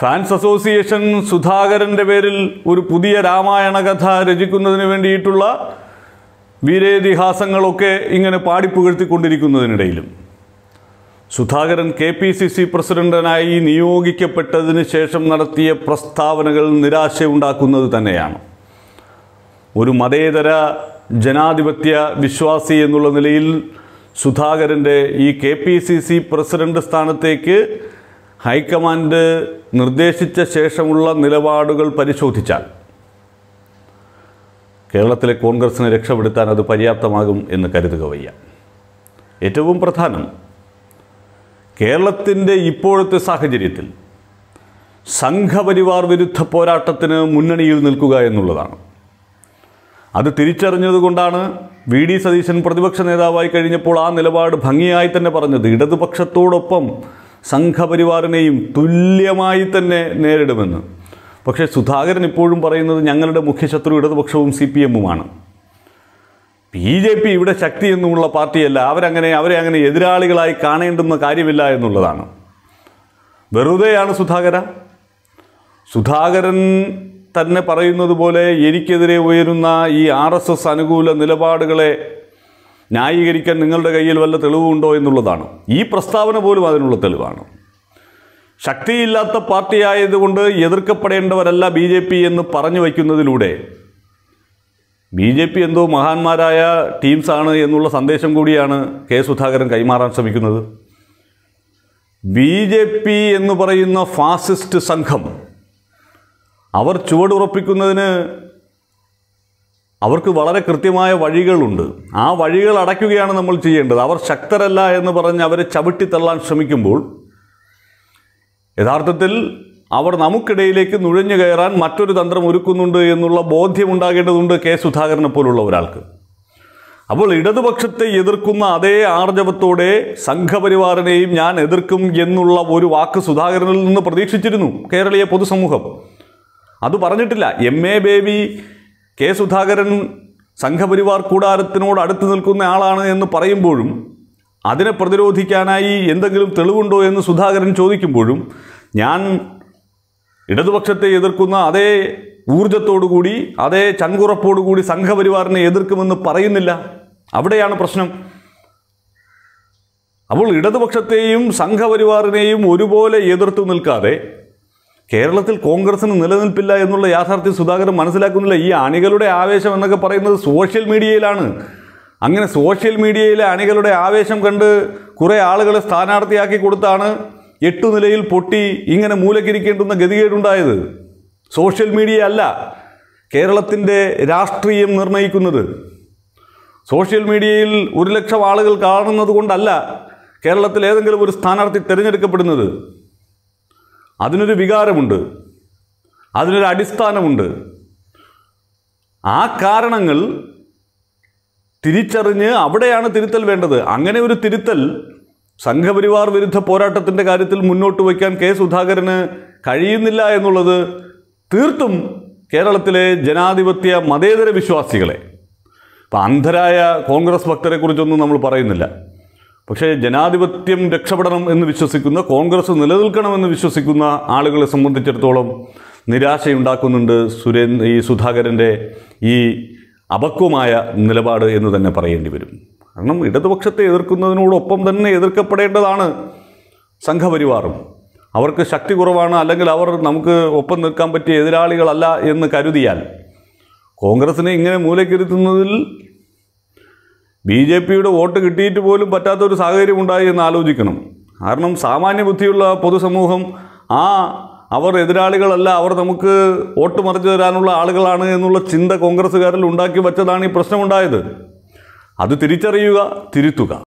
fans association സുധാകരൻ്റെ പേരിൽ ഒരു പുതിയ രാമായണ കഥ രചിക്കുന്നതിന് വേണ്ടിയിട്ടുള്ള വീരേതിഹാസങ്ങളൊക്കെ ഇങ്ങനെ പാടിപ്പുകഴ്ത്തിക്കൊണ്ടിരിക്കുന്നതിനിടയിലും Sudhakaran K P C C പ്രസിഡന്റിനായി നിയോഗിക്കപ്പെട്ടതിന് ശേഷം നടത്തിയ പ്രസ്താവനകൾ നിരാശയുണ്ടാക്കുന്നത് തന്നെയാണ് ഒരു മതേതര ജനാധിപത്യ വിശ്വാസി എന്നുള്ള നിലയിൽ സുധാകരൻ്റെ ഈ K P C C president സ്ഥാനത്തേക്ക് ഹൈക്കമാൻഡ് നിർദ്ദേശിച്ച ശേഷമുള്ള നിലപാടുകൾ പരിശോധിച്ചാൽ കേരളത്തിലെ കോൺഗ്രസിനെ രക്ഷപ്പെടുത്താൻ അത് പര്യാപ്തമാകും എന്ന് കരുതുക വയ്യ ഏറ്റവും പ്രധാനം കേരളത്തിൻ്റെ ഇപ്പോഴത്തെ സാഹചര്യത്തിൽ സംഘപരിവാർ വിരുദ്ധ പോരാട്ടത്തിന് മുന്നണിയിൽ നിൽക്കുക എന്നുള്ളതാണ് അത് തിരിച്ചറിഞ്ഞതുകൊണ്ടാണ് വി ഡി സതീശൻ പ്രതിപക്ഷ നേതാവായി കഴിഞ്ഞപ്പോൾ ആ നിലപാട് ഭംഗിയായി തന്നെ പറഞ്ഞത് ഇടതുപക്ഷത്തോടൊപ്പം സംഘപരിവാറിനെയും തുല്യമായി തന്നെ നേരിടുമെന്ന് പക്ഷേ സുധാകരൻ ഇപ്പോഴും പറയുന്നത് ഞങ്ങളുടെ മുഖ്യശത്രു ഇടതുപക്ഷവും സി പി എമ്മുമാണ് ബി ജെ പി ഇവിടെ ശക്തി എന്നുമുള്ള പാർട്ടിയല്ല അവരങ്ങനെ അവരെ അങ്ങനെ എതിരാളികളായി കാണേണ്ടുന്ന കാര്യമില്ല എന്നുള്ളതാണ് വെറുതെയാണ് സുധാകര സുധാകരൻ തന്നെ പറയുന്നത് പോലെ എനിക്കെതിരെ ഉയരുന്ന ഈ ആർ അനുകൂല നിലപാടുകളെ ന്യായീകരിക്കാൻ നിങ്ങളുടെ കയ്യിൽ വല്ല തെളിവുണ്ടോ എന്നുള്ളതാണ് ഈ പ്രസ്താവന പോലും അതിനുള്ള തെളിവാണ് ശക്തിയില്ലാത്ത പാർട്ടിയായതുകൊണ്ട് എതിർക്കപ്പെടേണ്ടവരല്ല ബി ജെ പി എന്ന് പറഞ്ഞു വയ്ക്കുന്നതിലൂടെ ബി ജെ പി എന്തോ മഹാന്മാരായ ടീംസാണ് എന്നുള്ള സന്ദേശം കൂടിയാണ് കെ സുധാകരൻ കൈമാറാൻ ശ്രമിക്കുന്നത് ബി ജെ പി എന്ന് പറയുന്ന ഫാസിസ്റ്റ് സംഘം അവർ ചുവടുറപ്പിക്കുന്നതിന് അവർക്ക് വളരെ കൃത്യമായ വഴികളുണ്ട് ആ വഴികൾ അടയ്ക്കുകയാണ് നമ്മൾ ചെയ്യേണ്ടത് അവർ ശക്തരല്ല എന്ന് പറഞ്ഞ് അവരെ ചവിട്ടിത്തള്ളാൻ ശ്രമിക്കുമ്പോൾ യഥാർത്ഥത്തിൽ അവർ നമുക്കിടയിലേക്ക് നുഴഞ്ഞു കയറാൻ മറ്റൊരു തന്ത്രം ഒരുക്കുന്നുണ്ട് എന്നുള്ള ബോധ്യമുണ്ടാകേണ്ടതുണ്ട് കെ സുധാകരനെ പോലുള്ള ഒരാൾക്ക് അപ്പോൾ ഇടതുപക്ഷത്തെ എതിർക്കുന്ന അതേ ആർജവത്തോടെ സംഘപരിവാറിനെയും ഞാൻ എതിർക്കും എന്നുള്ള ഒരു വാക്ക് സുധാകരനിൽ നിന്ന് പ്രതീക്ഷിച്ചിരുന്നു കേരളീയ പൊതുസമൂഹം അത് പറഞ്ഞിട്ടില്ല M A Baby K Sudhakaran Sangh Parivar കൂടാരത്തിനോട് അടുത്ത് നിൽക്കുന്ന ആളാണ് എന്ന് പറയുമ്പോഴും അതിനെ പ്രതിരോധിക്കാനായി എന്തെങ്കിലും തെളിവുണ്ടോ എന്ന് സുധാകരൻ ചോദിക്കുമ്പോഴും ഞാൻ ഇടതുപക്ഷത്തെ എതിർക്കുന്ന അതേ ഊർജത്തോടുകൂടി അതേ ചങ്കുറപ്പോടുകൂടി സംഘപരിവാറിനെ എതിർക്കുമെന്ന് പറയുന്നില്ല അവിടെയാണ് പ്രശ്നം അപ്പോൾ ഇടതുപക്ഷത്തെയും സംഘപരിവാറിനെയും ഒരുപോലെ എതിർത്തു നിൽക്കാതെ കേരളത്തിൽ കോൺഗ്രസിന് നിലനിൽപ്പില്ല എന്നുള്ള യാഥാർത്ഥ്യം സുധാകരൻ മനസ്സിലാക്കുന്നില്ല ഈ അണികളുടെ ആവേശം എന്നൊക്കെ പറയുന്നത് സോഷ്യൽ മീഡിയയിലാണ് അങ്ങനെ സോഷ്യൽ മീഡിയയിലെ അണികളുടെ ആവേശം കണ്ട് കുറേ ആളുകളെ സ്ഥാനാർത്ഥിയാക്കി കൊടുത്താണ് എട്ടു നിലയിൽ പൊട്ടി ഇങ്ങനെ മൂലക്കിരിക്കേണ്ടുന്ന ഗതികേടുണ്ടായത് സോഷ്യൽ മീഡിയ അല്ല കേരളത്തിൻ്റെ രാഷ്ട്രീയം നിർണ്ണയിക്കുന്നത് സോഷ്യൽ മീഡിയയിൽ ഒരു ലക്ഷം ആളുകൾ കാണുന്നത് കൊണ്ടല്ല കേരളത്തിൽ ഏതെങ്കിലും ഒരു സ്ഥാനാർത്ഥി തിരഞ്ഞെടുക്കപ്പെടുന്നത് അതിനൊരു വികാരമുണ്ട് അതിനൊരു അടിസ്ഥാനമുണ്ട് ആ കാരണങ്ങൾ തിരിച്ചറിഞ്ഞ് അവിടെയാണ് തിരുത്തൽ വേണ്ടത് അങ്ങനെ ഒരു തിരുത്തൽ സംഘപരിവാർ വിരുദ്ധ പോരാട്ടത്തിൻ്റെ കാര്യത്തിൽ മുന്നോട്ട് വയ്ക്കാൻ കെ സുധാകരന് കഴിയുന്നില്ല എന്നുള്ളത് തീർത്തും കേരളത്തിലെ ജനാധിപത്യ മതേതര വിശ്വാസികളെ അപ്പം അന്ധരായ കോൺഗ്രസ് ഭക്തരെക്കുറിച്ചൊന്നും നമ്മൾ പറയുന്നില്ല പക്ഷേ ജനാധിപത്യം രക്ഷപ്പെടണം എന്ന് വിശ്വസിക്കുന്ന കോൺഗ്രസ് നിലനിൽക്കണമെന്ന് വിശ്വസിക്കുന്ന ആളുകളെ സംബന്ധിച്ചിടത്തോളം നിരാശയുണ്ടാക്കുന്നുണ്ട് സുരേന്ദ്ര ഈ സുധാകരൻ്റെ ഈ അപക്വമായ നിലപാട് എന്ന് തന്നെ പറയേണ്ടി വരും കാരണം ഇടതുപക്ഷത്തെ എതിർക്കുന്നതിനോടൊപ്പം തന്നെ എതിർക്കപ്പെടേണ്ടതാണ് സംഘപരിവാറും അവർക്ക് ശക്തി കുറവാണ് അല്ലെങ്കിൽ അവർ നമുക്ക് ഒപ്പം നിൽക്കാൻ പറ്റിയ എതിരാളികളല്ല എന്ന് കരുതിയാൽ കോൺഗ്രസിനെ ഇങ്ങനെ മൂലക്കിരുത്തുന്നതിൽ ബി ജെ പിയുടെ വോട്ട് കിട്ടിയിട്ട് പോലും പറ്റാത്തൊരു സാഹചര്യം ഉണ്ടായി എന്ന് ആലോചിക്കണം കാരണം സാമാന്യ ബുദ്ധിയുള്ള പൊതുസമൂഹം ആ അവർ എതിരാളികളല്ല അവർ നമുക്ക് വോട്ട് മറിച്ചു തരാനുള്ള ആളുകളാണ് എന്നുള്ള ചിന്ത കോൺഗ്രസ്സുകാരിൽ ഉണ്ടാക്കി വച്ചതാണ് ഈ പ്രശ്നമുണ്ടായത് അത് തിരിച്ചറിയുക തിരുത്തുക